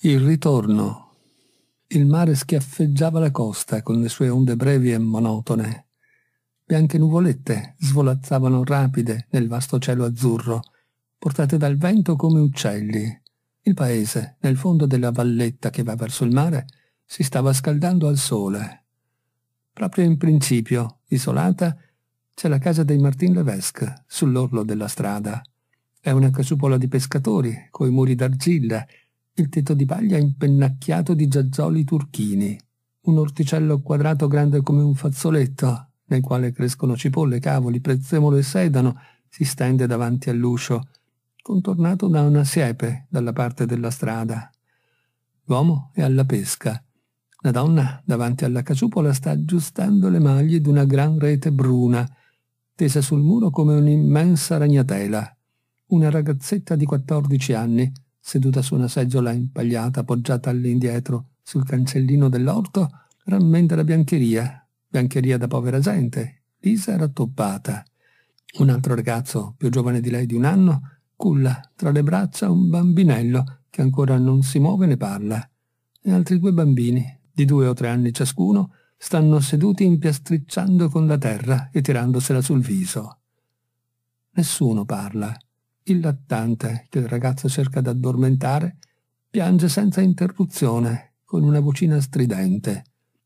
Il ritorno. Il mare schiaffeggiava la costa con le sue onde brevi e monotone. Bianche nuvolette svolazzavano rapide nel vasto cielo azzurro, portate dal vento come uccelli. Il paese, nel fondo della valletta che va verso il mare, si stava scaldando al sole. Proprio in principio, isolata, c'è la casa dei Martin Levesque, sull'orlo della strada. È una casupola di pescatori, coi muri d'argilla, il tetto di paglia impennacchiato di giaggioli turchini, un orticello quadrato grande come un fazzoletto, nel quale crescono cipolle, cavoli, prezzemolo e sedano, si stende davanti all'uscio, contornato da una siepe dalla parte della strada. L'uomo è alla pesca. La donna, davanti alla caciupola, sta aggiustando le maglie di una gran rete bruna, tesa sul muro come un'immensa ragnatela. Una ragazzetta di 14 anni, seduta su una seggiola impagliata appoggiata all'indietro sul cancellino dell'orto, rammenta la biancheria, biancheria da povera gente, lisa rattoppata. Un altro ragazzo, più giovane di lei di un anno, culla tra le braccia un bambinello che ancora non si muove né parla. E altri due bambini, di due o tre anni ciascuno, stanno seduti impiastricciando con la terra e tirandosela sul viso. Nessuno parla. Il lattante, che il ragazzo cerca di addormentare, piange senza interruzione, con una vocina stridente.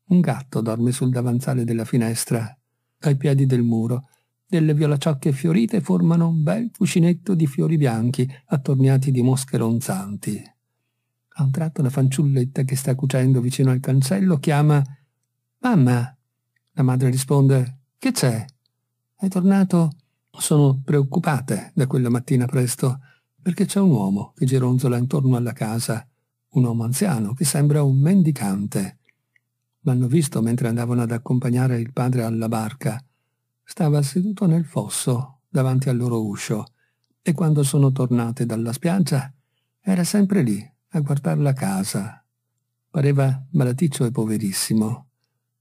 Un gatto dorme sul davanzale della finestra, ai piedi del muro. Delle violacciocche fiorite formano un bel cuscinetto di fiori bianchi, attorniati di mosche ronzanti. A un tratto la fanciulletta che sta cucendo vicino al cancello chiama «Mamma!» La madre risponde «Che c'è?» «È tornato sono preoccupate da quella mattina presto, perché c'è un uomo che gironzola intorno alla casa, un uomo anziano che sembra un mendicante. L'hanno visto mentre andavano ad accompagnare il padre alla barca. Stava seduto nel fosso, davanti al loro uscio, e quando sono tornate dalla spiaggia era sempre lì a guardare la casa. Pareva malaticcio e poverissimo.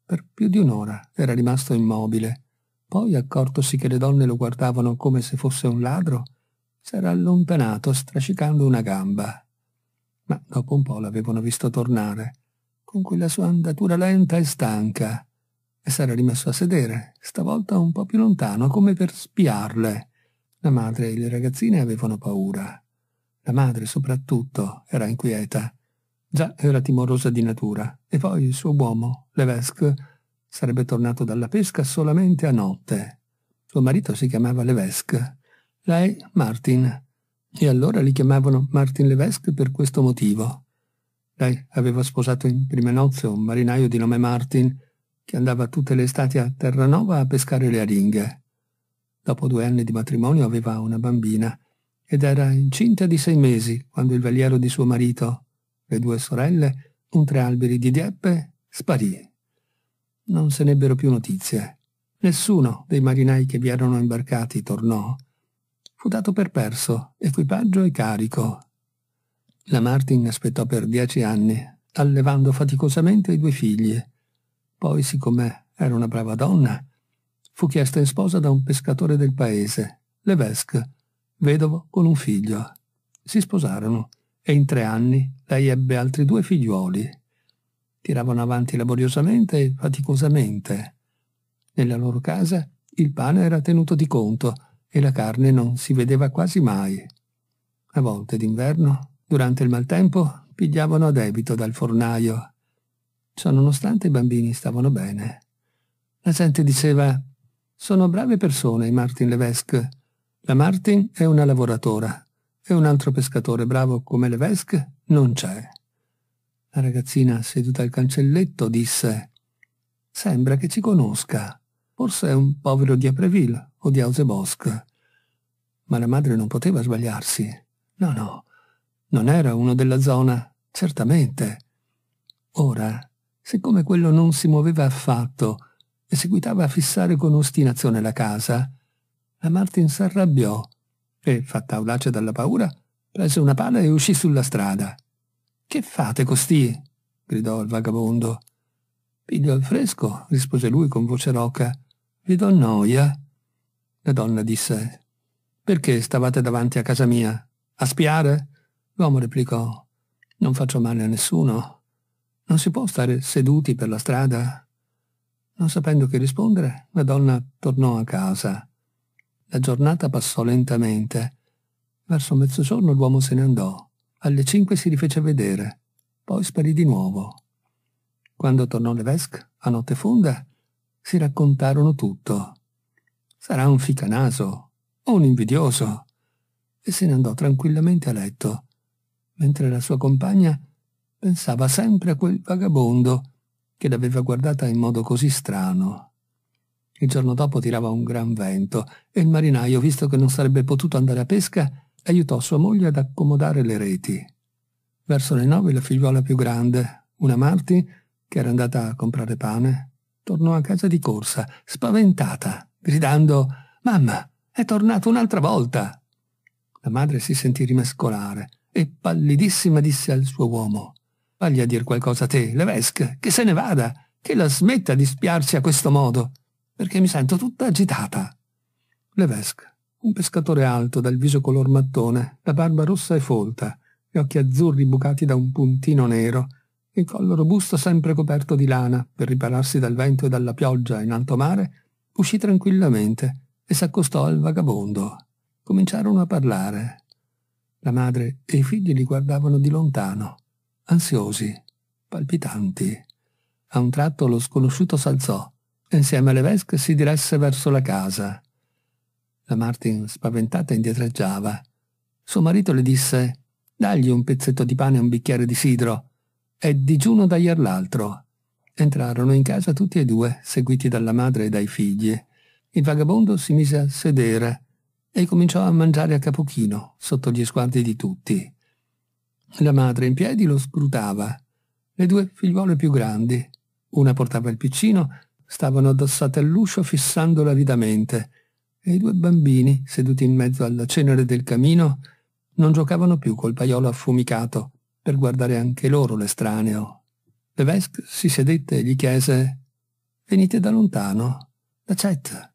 Per più di un'ora era rimasto immobile, poi, accortosi che le donne lo guardavano come se fosse un ladro, s'era allontanato strascicando una gamba. Ma dopo un po' l'avevano visto tornare, con quella sua andatura lenta e stanca, e s'era rimesso a sedere, stavolta un po' più lontano, come per spiarle. La madre e le ragazzine avevano paura. La madre soprattutto era inquieta. Già era timorosa di natura, e poi il suo uomo, Levesque, Sarebbe tornato dalla pesca solamente a notte. Suo marito si chiamava Levesque, lei Martin, e allora li chiamavano Martin Levesque per questo motivo. Lei aveva sposato in prime nozze un marinaio di nome Martin, che andava tutte le estati a Terranova a pescare le aringhe. Dopo due anni di matrimonio aveva una bambina ed era incinta di sei mesi quando il veliero di suo marito, le due sorelle, un tre alberi di Dieppe, sparì. Non se n'ebbero più notizie. Nessuno dei marinai che vi erano imbarcati tornò. Fu dato per perso, equipaggio e carico. La Martin aspettò per dieci anni, allevando faticosamente i due figli. Poi, siccome era una brava donna, fu chiesta in sposa da un pescatore del paese, Levesque, vedovo con un figlio. Si sposarono e in tre anni lei ebbe altri due figliuoli tiravano avanti laboriosamente e faticosamente. Nella loro casa il pane era tenuto di conto e la carne non si vedeva quasi mai. A volte d'inverno, durante il maltempo, pigliavano a debito dal fornaio. Ciononostante i bambini stavano bene. La gente diceva «Sono brave persone i Martin Levesque. La Martin è una lavoratora e un altro pescatore bravo come Levesque non c'è». La ragazzina seduta al cancelletto disse «Sembra che ci conosca, forse è un povero di Apreville o di Ausebosch». Ma la madre non poteva sbagliarsi. No, no, non era uno della zona, certamente. Ora, siccome quello non si muoveva affatto e seguitava a fissare con ostinazione la casa, la Martin s'arrabbiò e, fatta audace dalla paura, prese una pala e uscì sulla strada. Che fate costì? gridò il vagabondo. Piglio al fresco, rispose lui con voce roca. Vi do noia. La donna disse. Perché stavate davanti a casa mia? A spiare? L'uomo replicò. Non faccio male a nessuno. Non si può stare seduti per la strada. Non sapendo che rispondere, la donna tornò a casa. La giornata passò lentamente. Verso mezzogiorno l'uomo se ne andò. Alle cinque si rifece vedere, poi sparì di nuovo. Quando tornò Levesque, a notte fonda, si raccontarono tutto. Sarà un ficanaso o un invidioso. E se ne andò tranquillamente a letto, mentre la sua compagna pensava sempre a quel vagabondo che l'aveva guardata in modo così strano. Il giorno dopo tirava un gran vento e il marinaio, visto che non sarebbe potuto andare a pesca, aiutò sua moglie ad accomodare le reti. Verso le nove la figliuola più grande, una Marti, che era andata a comprare pane, tornò a casa di corsa, spaventata, gridando «Mamma, è tornato un'altra volta!» La madre si sentì rimescolare e pallidissima disse al suo uomo Vagli a dir qualcosa a te, Levesque, che se ne vada, che la smetta di spiarci a questo modo, perché mi sento tutta agitata». Levesque un pescatore alto, dal viso color mattone, la barba rossa e folta, gli occhi azzurri bucati da un puntino nero, il collo robusto sempre coperto di lana per ripararsi dal vento e dalla pioggia in alto mare, uscì tranquillamente e s'accostò al vagabondo. Cominciarono a parlare. La madre e i figli li guardavano di lontano, ansiosi, palpitanti. A un tratto lo sconosciuto s'alzò e insieme alle vesche si diresse verso la casa. La Martin, spaventata, indietreggiava. Suo marito le disse «Dagli un pezzetto di pane e un bicchiere di sidro. È digiuno da ier l'altro». Entrarono in casa tutti e due, seguiti dalla madre e dai figli. Il vagabondo si mise a sedere e cominciò a mangiare a capochino, sotto gli sguardi di tutti. La madre in piedi lo scrutava. Le due figliuole più grandi, una portava il piccino, stavano addossate all'uscio fissandolo avidamente e i due bambini, seduti in mezzo alla cenere del camino, non giocavano più col paiolo affumicato per guardare anche loro l'estraneo. Oh. Levesque si sedette e gli chiese «Venite da lontano, da Cet.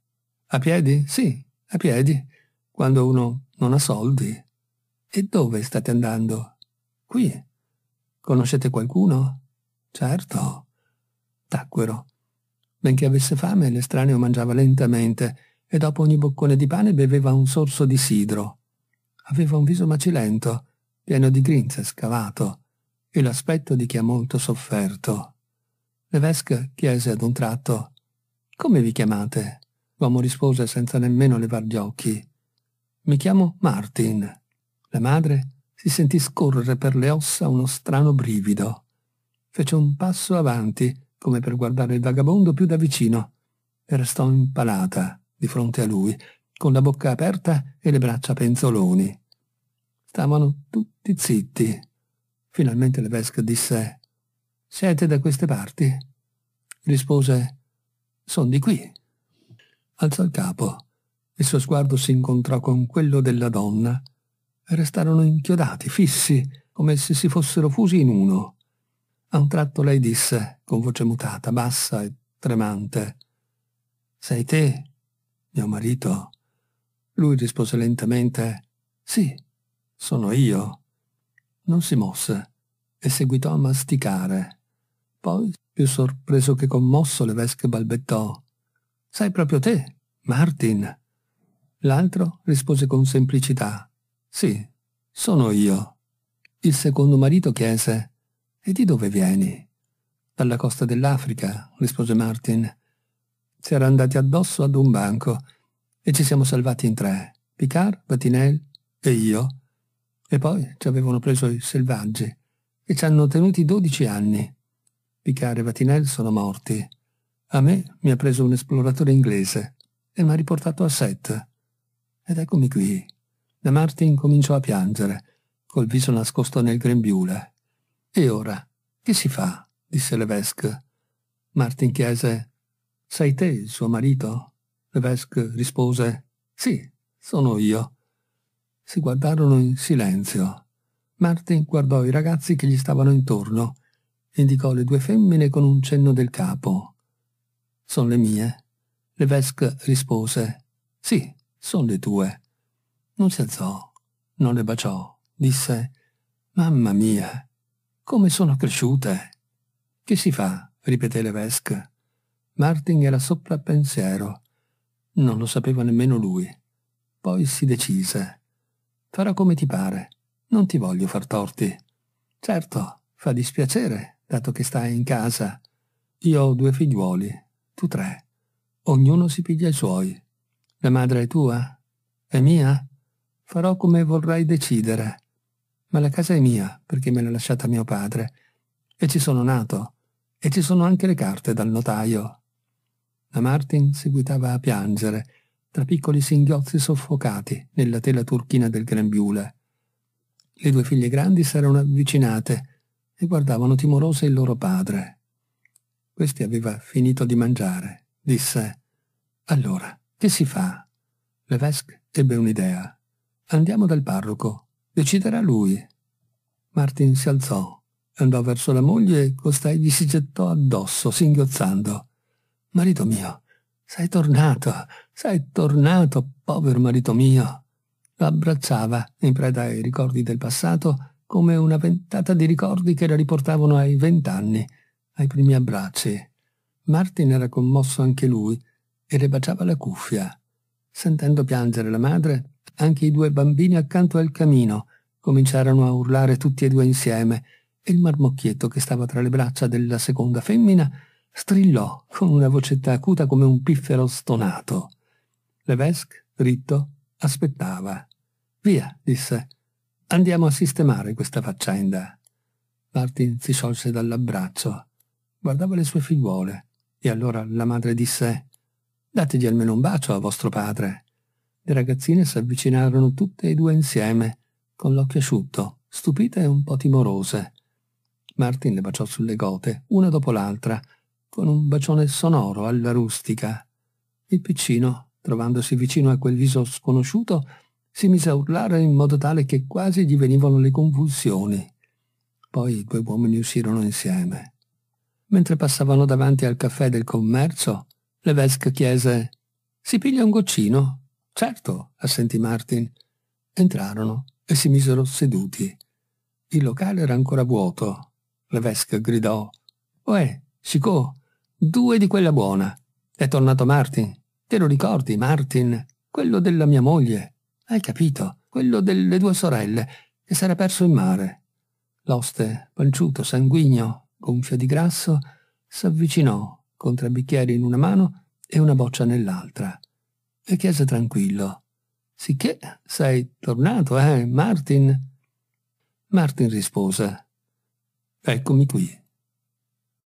A piedi? Sì, a piedi, quando uno non ha soldi. E dove state andando? Qui. Conoscete qualcuno? Certo. Tacquero. Benché avesse fame, l'estraneo mangiava lentamente e dopo ogni boccone di pane beveva un sorso di sidro. Aveva un viso macilento, pieno di grinze scavato, e l'aspetto di chi ha molto sofferto. Levesque chiese ad un tratto «Come vi chiamate?» L'uomo rispose senza nemmeno levar gli occhi. «Mi chiamo Martin». La madre si sentì scorrere per le ossa uno strano brivido. Fece un passo avanti, come per guardare il vagabondo più da vicino, e restò impalata di fronte a lui, con la bocca aperta e le braccia penzoloni. Stavano tutti zitti. Finalmente Levesque disse «Siete da queste parti?» Rispose sono di qui». Alzò il capo. Il suo sguardo si incontrò con quello della donna restarono inchiodati, fissi, come se si fossero fusi in uno. A un tratto lei disse, con voce mutata, bassa e tremante, «Sei te?» mio marito? Lui rispose lentamente Sì, sono io. Non si mosse e seguitò a masticare. Poi, più sorpreso che commosso, le vesche balbettò Sei proprio te, Martin. L'altro rispose con semplicità Sì, sono io. Il secondo marito chiese E di dove vieni? Dalla costa dell'Africa, rispose Martin si era andati addosso ad un banco e ci siamo salvati in tre, Picard, Vatinel e io. E poi ci avevano preso i selvaggi e ci hanno tenuti 12 anni. Picard e Vatinel sono morti. A me mi ha preso un esploratore inglese e mi ha riportato a Set. Ed eccomi qui. La Martin cominciò a piangere, col viso nascosto nel grembiule. E ora, che si fa? disse Levesque. Martin chiese sei te il suo marito? Levesque rispose Sì, sono io. Si guardarono in silenzio. Martin guardò i ragazzi che gli stavano intorno. Indicò le due femmine con un cenno del capo. Sono le mie. Levesque rispose Sì, sono le tue. Non si alzò, non le baciò. Disse Mamma mia, come sono cresciute. Che si fa? ripeté Levesque. Martin era sopra pensiero. Non lo sapeva nemmeno lui. Poi si decise. Farà come ti pare. Non ti voglio far torti. Certo, fa dispiacere, dato che stai in casa. Io ho due figliuoli, tu tre. Ognuno si piglia i suoi. La madre è tua? È mia? Farò come vorrai decidere. Ma la casa è mia, perché me l'ha lasciata mio padre. E ci sono nato. E ci sono anche le carte dal notaio ma Martin seguitava a piangere, tra piccoli singhiozzi soffocati nella tela turchina del grembiule. Le due figlie grandi s'erano avvicinate e guardavano timorose il loro padre. Questi aveva finito di mangiare. Disse, Allora, che si fa? Levesque ebbe un'idea. Andiamo dal parroco. Deciderà lui. Martin si alzò, andò verso la moglie e costei gli si gettò addosso, singhiozzando. Marito mio, sei tornato, sei tornato, povero marito mio. Lo abbracciava in preda ai ricordi del passato come una ventata di ricordi che la riportavano ai vent'anni, ai primi abbracci. Martin era commosso anche lui e le baciava la cuffia. Sentendo piangere la madre, anche i due bambini accanto al camino cominciarono a urlare tutti e due insieme e il marmocchietto che stava tra le braccia della seconda femmina strillò con una vocetta acuta come un piffero stonato. Levesque, ritto, aspettava. Via, disse. Andiamo a sistemare questa faccenda. Martin si sciolse dall'abbraccio. Guardava le sue figliuole. E allora la madre disse Dategli almeno un bacio a vostro padre. Le ragazzine si avvicinarono tutte e due insieme, con l'occhio asciutto, stupite e un po' timorose. Martin le baciò sulle gote, una dopo l'altra, con un bacione sonoro alla rustica. Il piccino, trovandosi vicino a quel viso sconosciuto, si mise a urlare in modo tale che quasi gli venivano le convulsioni. Poi i due uomini uscirono insieme. Mentre passavano davanti al caffè del commercio, Levesque chiese «Si piglia un goccino?» «Certo», assentì Martin. Entrarono e si misero seduti. Il locale era ancora vuoto. Levesque gridò «Oè, Chicot, Due di quella buona. È tornato Martin. Te lo ricordi, Martin? Quello della mia moglie. Hai capito? Quello delle due sorelle, che s'era perso in mare. L'oste, panciuto, sanguigno, gonfio di grasso, s'avvicinò con tre bicchieri in una mano e una boccia nell'altra. E chiese tranquillo. Sicché sei tornato, eh, Martin? Martin rispose. Eccomi qui.